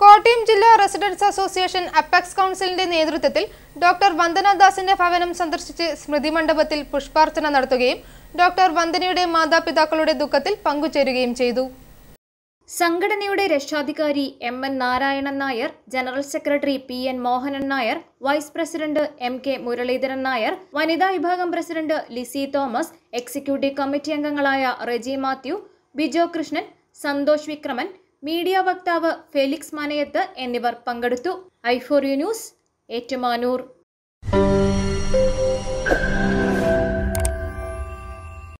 കോട്ടയം ജില്ലാ residence association apex കൗൺസിലിന്റെ നേതൃത്വത്തിൽ ഡോക്ടർ വന്ദനദാസിന്റെ ഭവനം സന്ദർശിച്ച് സ്മൃതി മണ്ഡപത്തിൽ പുഷ്പാർച്ചന നടത്തുകയും ഡോക്ടർ വന്ദനയുടെ മാതാപിതാക്കളുടെ ദുഃഖത്തിൽ പങ്കുചേരുകയും ചെയ്തു സംഘടനയുടെ രക്ഷാധികാരി M N Narayanan Nair general secretary P N Mohanan Nair vice president M K Muraleedharan Nair വനിതാ വിഭാഗം president Lissy Thomas executive committee അംഗങ്ങളായ റെജി മാത്യു ബിജോ കൃഷ്ണൻ സന്തോഷ് വിക്രമൻ മീഡിയ വക്താവ് ഫെലിക്സ് മനയത്ത് എന്നിവർ പങ്കെടുത്തു യു ന്യൂസ് ഏറ്റുമാനൂർ